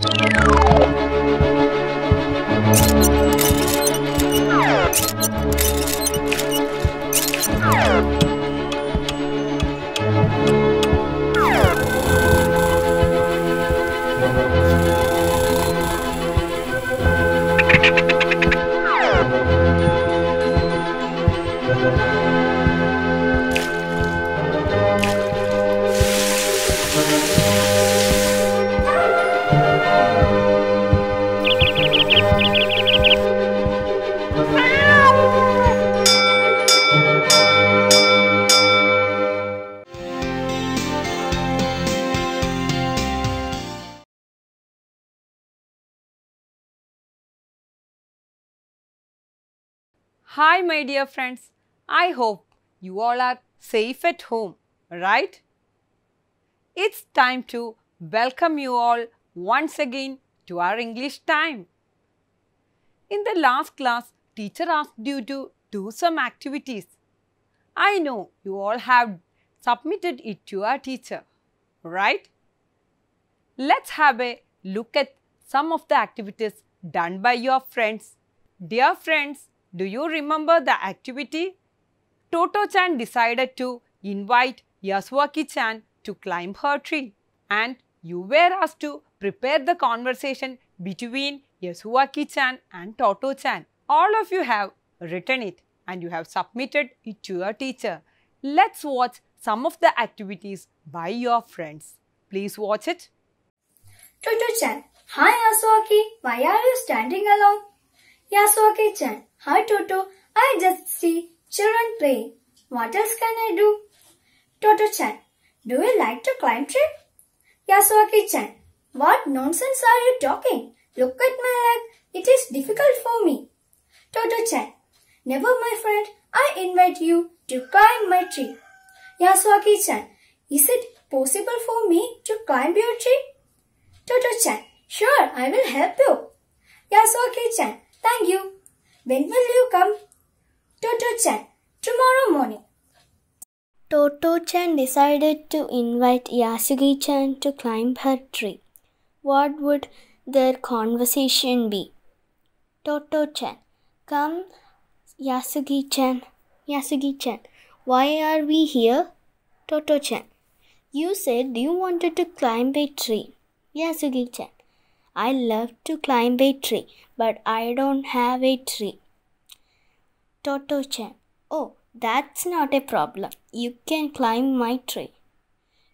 Thank you. Hi my dear friends, I hope you all are safe at home, right? It's time to welcome you all once again to our English time. In the last class, teacher asked you to do some activities. I know you all have submitted it to our teacher, right? Let's have a look at some of the activities done by your friends. Dear friends, do you remember the activity? Toto-chan decided to invite Yasuaki-chan to climb her tree and you were asked to prepare the conversation between Yasuaki-chan and Toto-chan. All of you have written it and you have submitted it to your teacher. Let's watch some of the activities by your friends. Please watch it. Toto-chan, hi Yasuaki, why are you standing alone? Yasuaki-chan, Hi Toto, I just see children playing. What else can I do? Toto-chan, do you like to climb tree? Yasuaki-chan, what nonsense are you talking? Look at my leg, it is difficult for me. Toto-chan, never my friend, I invite you to climb my tree. Yasuaki-chan, is it possible for me to climb your tree? Toto-chan, sure, I will help you. Yasuaki-chan, thank you. When will you come? Toto-chan, tomorrow morning. Toto-chan decided to invite Yasugi-chan to climb her tree. What would their conversation be? Toto-chan, come Yasugi-chan. Yasugi-chan, why are we here? Toto-chan, you said you wanted to climb a tree. Yasugi-chan, I love to climb a tree, but I don't have a tree. Toto Chan. Oh, that's not a problem. You can climb my tree.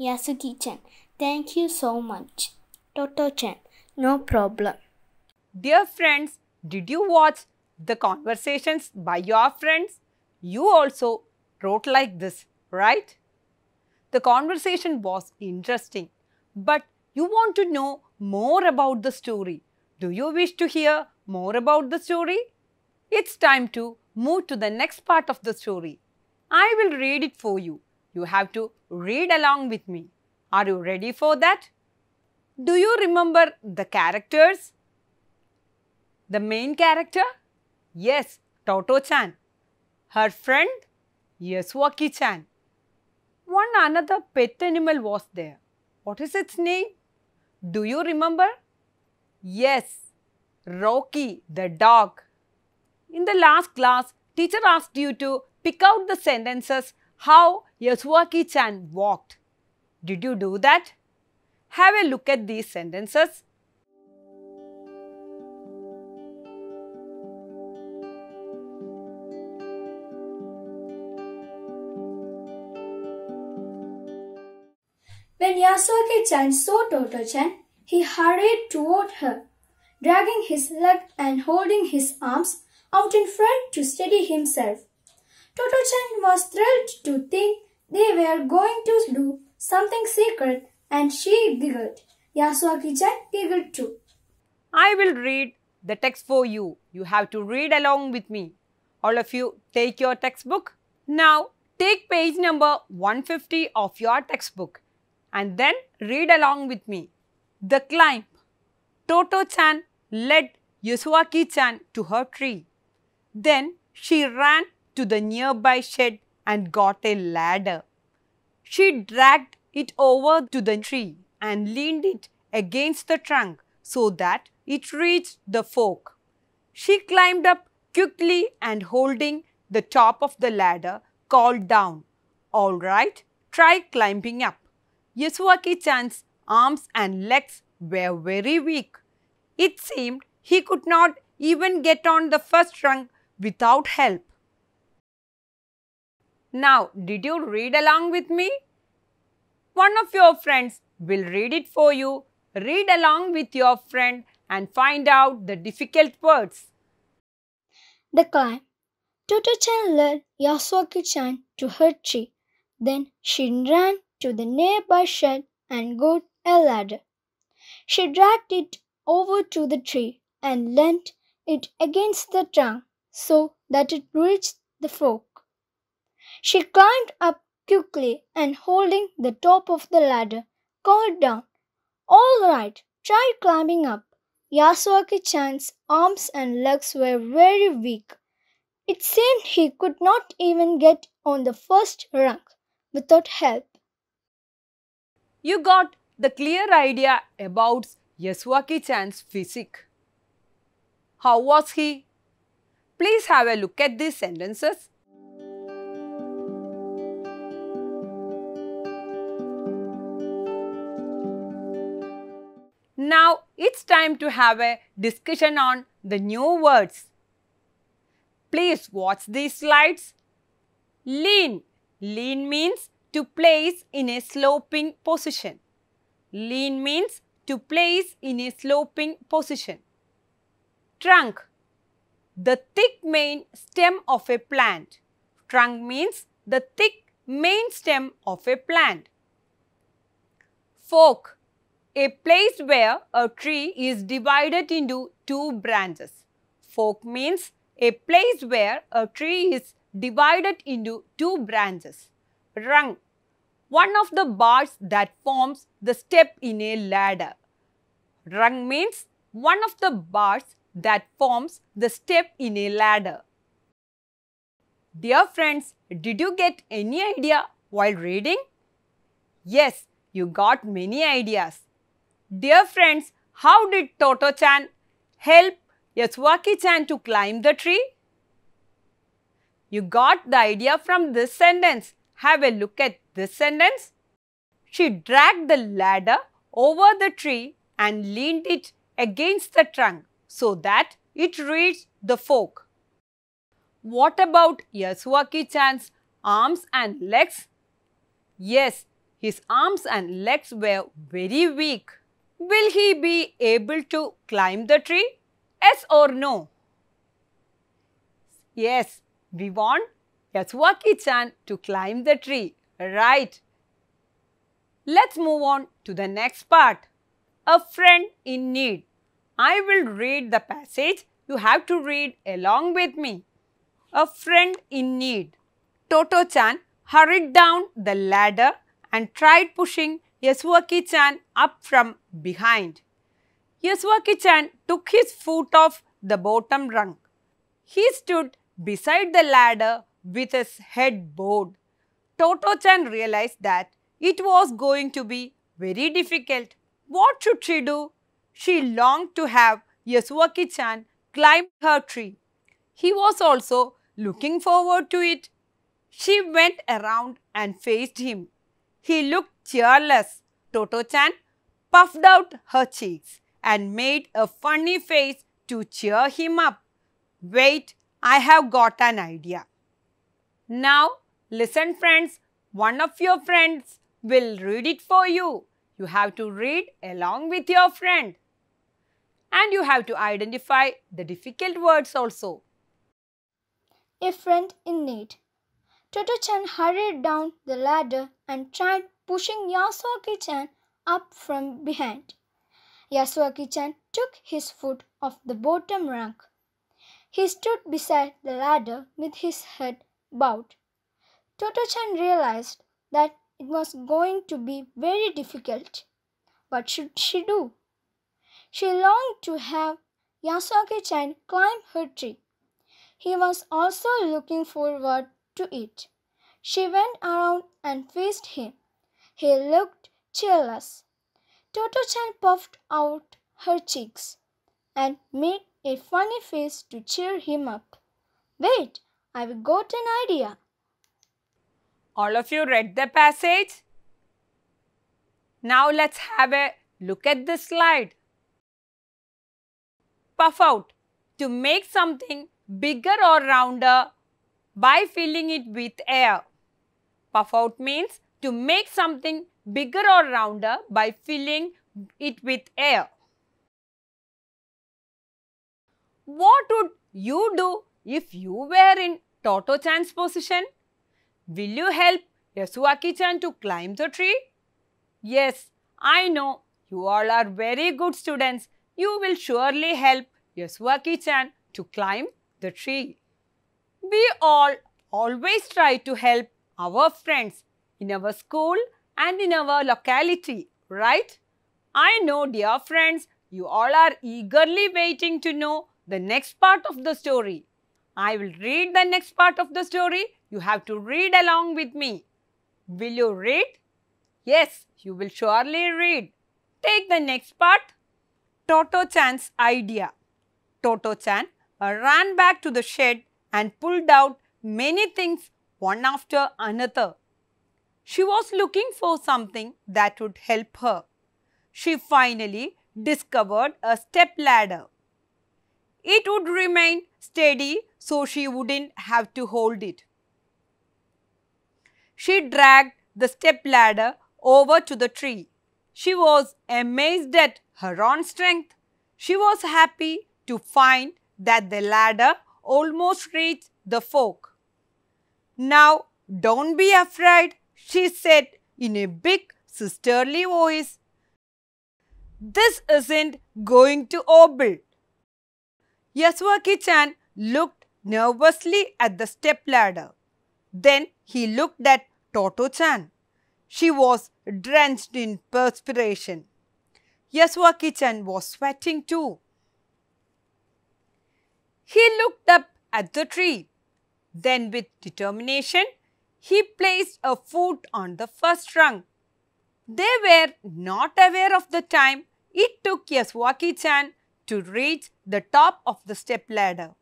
Yasuki Chan. Thank you so much. Toto Chan. No problem. Dear friends, did you watch the conversations by your friends? You also wrote like this, right? The conversation was interesting, but you want to know more about the story. Do you wish to hear more about the story? It's time to move to the next part of the story. I will read it for you. You have to read along with me. Are you ready for that? Do you remember the characters? The main character? Yes, Toto-chan. Her friend? Yes, Waki-chan. One another pet animal was there. What is its name? Do you remember? Yes, Rocky the dog. In the last class, teacher asked you to pick out the sentences how Yasuaki-chan walked. Did you do that? Have a look at these sentences. When Yasuke-chan saw Toto-chan, he hurried toward her, dragging his leg and holding his arms out in front to steady himself. Toto-chan was thrilled to think they were going to do something secret and she giggled. Yasuaki-chan giggled too. I will read the text for you. You have to read along with me. All of you take your textbook. Now take page number 150 of your textbook and then read along with me. The climb. Toto-chan led Yosuaki-chan to her tree. Then she ran to the nearby shed and got a ladder. She dragged it over to the tree and leaned it against the trunk so that it reached the fork. She climbed up quickly and holding the top of the ladder called down, All right, try climbing up. Yasuaki Chan's arms and legs were very weak. It seemed he could not even get on the first rung without help. Now, did you read along with me? One of your friends will read it for you. Read along with your friend and find out the difficult words. The climb. Toto-chan led Yasuaki-chan to her tree. Then she ran to the nearby shed and got a ladder. She dragged it over to the tree and leant it against the trunk so that it reached the fork. She climbed up quickly and holding the top of the ladder, called down, All right, try climbing up. Yasuaki chan's arms and legs were very weak. It seemed he could not even get on the first rung without help you got the clear idea about Yasuaki chan's physique. How was he? Please have a look at these sentences. Now it's time to have a discussion on the new words. Please watch these slides. Lean. Lean means to place in a sloping position. Lean means to place in a sloping position. Trunk, the thick main stem of a plant. Trunk means the thick main stem of a plant. Fork, a place where a tree is divided into two branches. Fork means a place where a tree is divided into two branches. Rung, one of the bars that forms the step in a ladder. Rung means one of the bars that forms the step in a ladder. Dear friends, did you get any idea while reading? Yes, you got many ideas. Dear friends, how did Toto-chan help Yatsuaki-chan to climb the tree? You got the idea from this sentence. Have a look at this sentence? She dragged the ladder over the tree and leaned it against the trunk so that it reached the fork. What about Yasuaki-chan's arms and legs? Yes, his arms and legs were very weak. Will he be able to climb the tree? Yes or no? Yes, we want Yasuaki-chan to climb the tree right. Let's move on to the next part. A friend in need. I will read the passage. You have to read along with me. A friend in need. Toto-chan hurried down the ladder and tried pushing Yasuaki-chan up from behind. Yasuaki-chan took his foot off the bottom rung. He stood beside the ladder with his head bowed. Toto Chan realized that it was going to be very difficult. What should she do? She longed to have Yasuaki Chan climb her tree. He was also looking forward to it. She went around and faced him. He looked cheerless. Toto Chan puffed out her cheeks and made a funny face to cheer him up. Wait, I have got an idea. Now Listen friends, one of your friends will read it for you. You have to read along with your friend. And you have to identify the difficult words also. A friend in need. Toto-chan hurried down the ladder and tried pushing Yasuaki-chan up from behind. Yasuaki-chan took his foot off the bottom rung. He stood beside the ladder with his head bowed. Toto-chan realized that it was going to be very difficult. What should she do? She longed to have Yasuke-chan climb her tree. He was also looking forward to it. She went around and faced him. He looked cheerless. Toto-chan puffed out her cheeks and made a funny face to cheer him up. Wait, I've got an idea. All of you read the passage? Now let's have a look at the slide. Puff out. To make something bigger or rounder by filling it with air. Puff out means to make something bigger or rounder by filling it with air. What would you do if you were in Toto Chan's position? Will you help Yasuaki-chan to climb the tree? Yes, I know. You all are very good students. You will surely help Yasuaki-chan to climb the tree. We all always try to help our friends in our school and in our locality, right? I know, dear friends, you all are eagerly waiting to know the next part of the story. I will read the next part of the story you have to read along with me. Will you read? Yes, you will surely read. Take the next part. Toto-chan's idea. Toto-chan ran back to the shed and pulled out many things one after another. She was looking for something that would help her. She finally discovered a step ladder. It would remain steady so she wouldn't have to hold it. She dragged the step ladder over to the tree. She was amazed at her own strength. She was happy to find that the ladder almost reached the fork. Now, don't be afraid, she said in a big sisterly voice. This isn't going to wobble. Yaswaki chan looked nervously at the step ladder. Then he looked at Toto-chan. She was drenched in perspiration. Yasuaki-chan was sweating too. He looked up at the tree. Then with determination, he placed a foot on the first rung. They were not aware of the time it took Yaswaki chan to reach the top of the step ladder.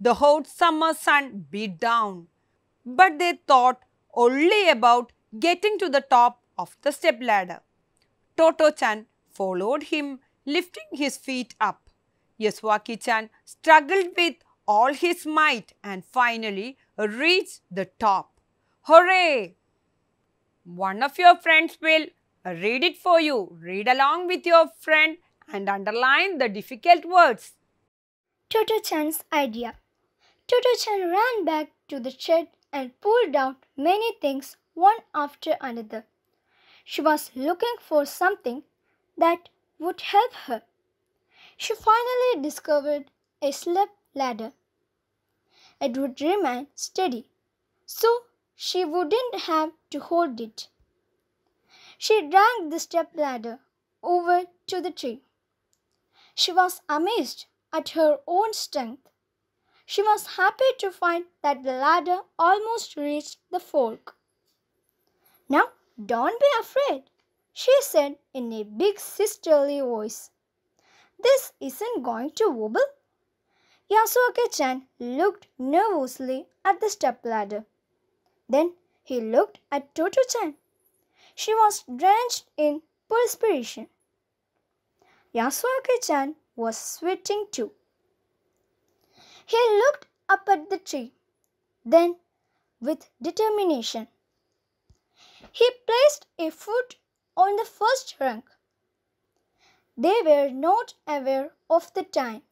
The hot summer sun beat down, but they thought only about getting to the top of the step ladder. Toto-chan followed him, lifting his feet up. Yeswaki chan struggled with all his might and finally reached the top. Hooray! One of your friends will read it for you. Read along with your friend and underline the difficult words. Toto-chan's idea. Toto-chan ran back to the shed and pulled down many things one after another. She was looking for something that would help her. She finally discovered a slip ladder. It would remain steady, so she wouldn't have to hold it. She dragged the step ladder over to the tree. She was amazed at her own strength. She was happy to find that the ladder almost reached the fork. Now, don't be afraid, she said in a big sisterly voice. This isn't going to wobble. Yasuoke-chan looked nervously at the step ladder. Then he looked at Toto-chan. She was drenched in perspiration. Yasuoke-chan was sweating too. He looked up at the tree, then with determination, he placed a foot on the first rung. They were not aware of the time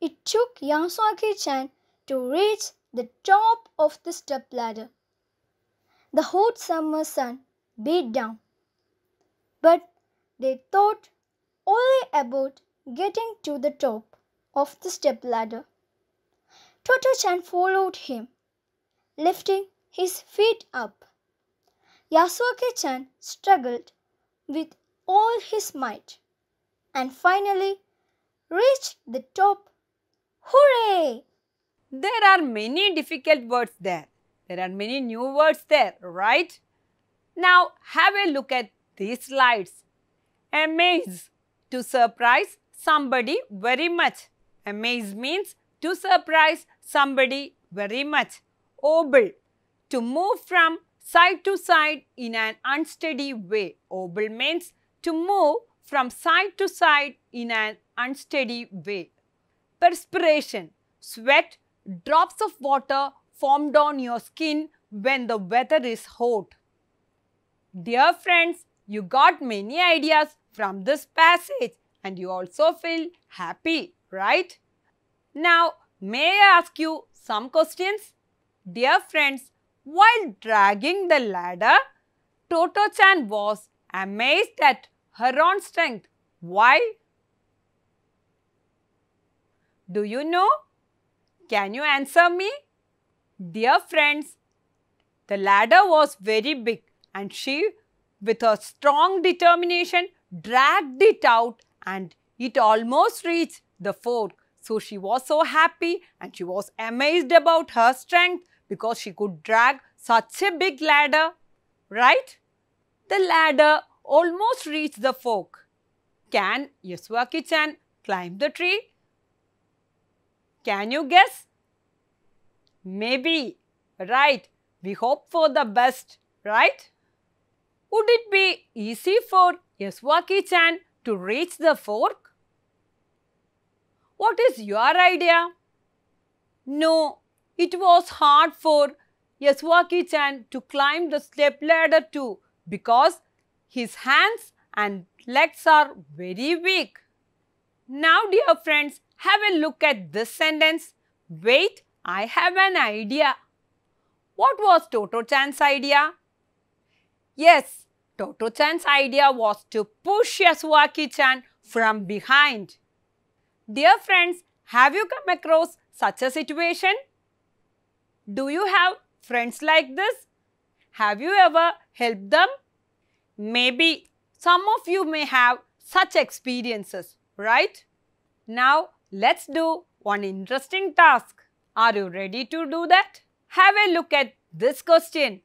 it took Yasaki chan to reach the top of the step ladder. The hot summer sun beat down, but they thought only about getting to the top of the step ladder. Toto Chan followed him, lifting his feet up. Yasuke Chan struggled with all his might and finally reached the top. Hooray! There are many difficult words there. There are many new words there, right? Now have a look at these slides. Amaze, to surprise somebody very much. Amaze means to surprise somebody very much able to move from side to side in an unsteady way. Able means to move from side to side in an unsteady way. Perspiration, sweat, drops of water formed on your skin when the weather is hot. Dear friends, you got many ideas from this passage and you also feel happy, right? Now, May I ask you some questions? Dear friends, while dragging the ladder, Toto-chan was amazed at her own strength. Why? Do you know? Can you answer me? Dear friends, the ladder was very big and she, with her strong determination, dragged it out and it almost reached the fork. So she was so happy and she was amazed about her strength because she could drag such a big ladder, right? The ladder almost reached the fork. Can Yasuaki-chan climb the tree? Can you guess? Maybe. Right. We hope for the best, right? Would it be easy for Yasuaki-chan to reach the fork? What is your idea? No, it was hard for Yasuaki chan to climb the step ladder too because his hands and legs are very weak. Now, dear friends, have a look at this sentence. Wait, I have an idea. What was Toto chan's idea? Yes, Toto chan's idea was to push Yasuaki chan from behind. Dear friends, have you come across such a situation? Do you have friends like this? Have you ever helped them? Maybe some of you may have such experiences, right? Now, let's do one interesting task. Are you ready to do that? Have a look at this question.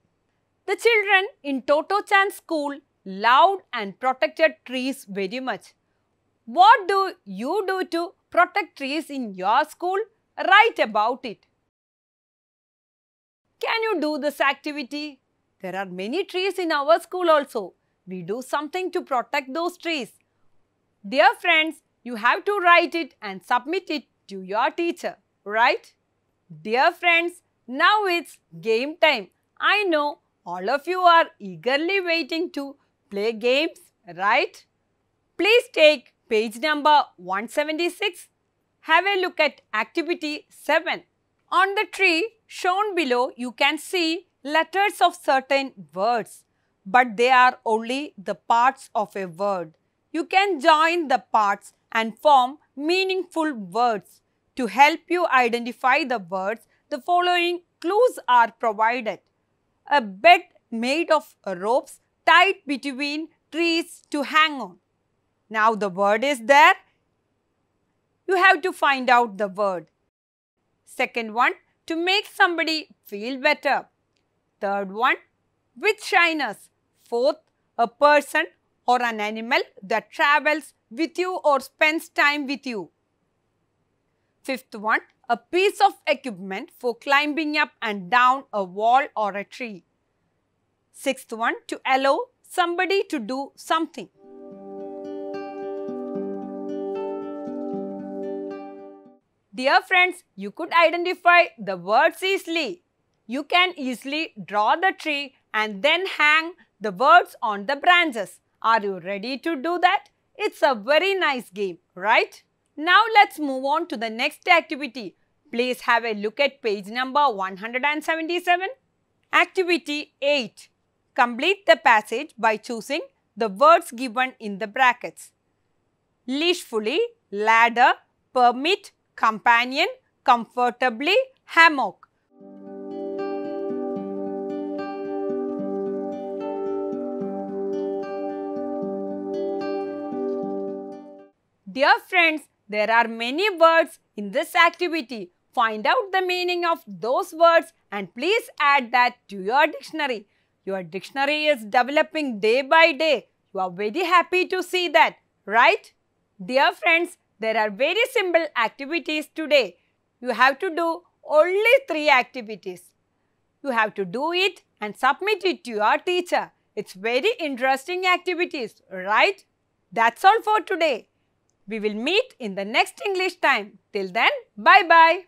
The children in Toto Chan school loved and protected trees very much. What do you do to protect trees in your school? Write about it. Can you do this activity? There are many trees in our school also. We do something to protect those trees. Dear friends, you have to write it and submit it to your teacher, right? Dear friends, now it's game time. I know all of you are eagerly waiting to play games, right? Please take page number 176, have a look at activity 7. On the tree shown below, you can see letters of certain words, but they are only the parts of a word. You can join the parts and form meaningful words. To help you identify the words, the following clues are provided. A bed made of ropes tied between trees to hang on. Now the word is there. You have to find out the word. Second one, to make somebody feel better. Third one, with shyness. Fourth, a person or an animal that travels with you or spends time with you. Fifth one, a piece of equipment for climbing up and down a wall or a tree. Sixth one, to allow somebody to do something. Dear friends, you could identify the words easily. You can easily draw the tree and then hang the words on the branches. Are you ready to do that? It's a very nice game, right? Now let's move on to the next activity. Please have a look at page number 177. Activity 8. Complete the passage by choosing the words given in the brackets. Leashfully, ladder, permit, companion comfortably hammock. Dear friends, there are many words in this activity. Find out the meaning of those words and please add that to your dictionary. Your dictionary is developing day by day. You are very happy to see that, right? Dear friends, there are very simple activities today. You have to do only three activities. You have to do it and submit it to your teacher. It's very interesting activities, right? That's all for today. We will meet in the next English time. Till then, bye-bye.